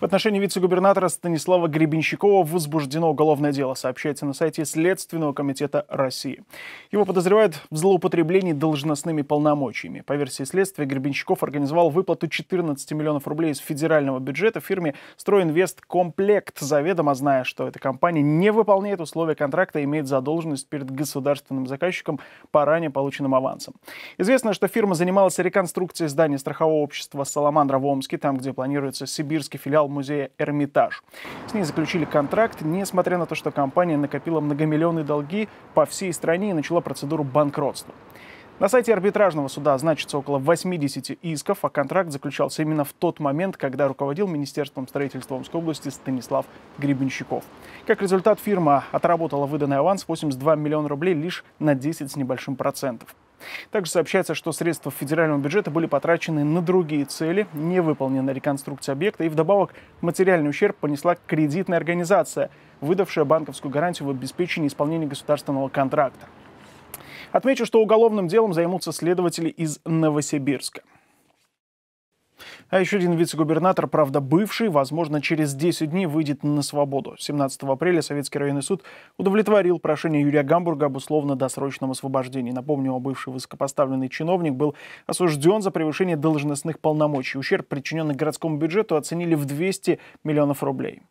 В отношении вице-губернатора Станислава Гребенщикова возбуждено уголовное дело, сообщается на сайте Следственного комитета России. Его подозревают в злоупотреблении должностными полномочиями. По версии следствия, Гребенщиков организовал выплату 14 миллионов рублей из федерального бюджета фирме «Стройинвесткомплект», заведомо зная, что эта компания не выполняет условия контракта и имеет задолженность перед государственным заказчиком по ранее полученным авансам. Известно, что фирма занималась реконструкцией здания страхового общества «Саламандра» в Омске, там, где планируется сибирский филиал музея «Эрмитаж». С ней заключили контракт, несмотря на то, что компания накопила многомиллионные долги по всей стране и начала процедуру банкротства. На сайте арбитражного суда значится около 80 исков, а контракт заключался именно в тот момент, когда руководил Министерством строительства Омской области Станислав Гребенщиков. Как результат, фирма отработала выданный аванс 82 миллиона рублей лишь на 10 с небольшим процентов. Также сообщается, что средства федерального бюджета были потрачены на другие цели, не выполнена реконструкция объекта, и вдобавок материальный ущерб понесла кредитная организация, выдавшая банковскую гарантию в обеспечении исполнения государственного контракта. Отмечу, что уголовным делом займутся следователи из Новосибирска. А еще один вице-губернатор, правда бывший, возможно, через 10 дней выйдет на свободу. 17 апреля Советский районный суд удовлетворил прошение Юрия Гамбурга об условно-досрочном освобождении. Напомню, бывший высокопоставленный чиновник был осужден за превышение должностных полномочий. Ущерб, причиненный городскому бюджету, оценили в 200 миллионов рублей.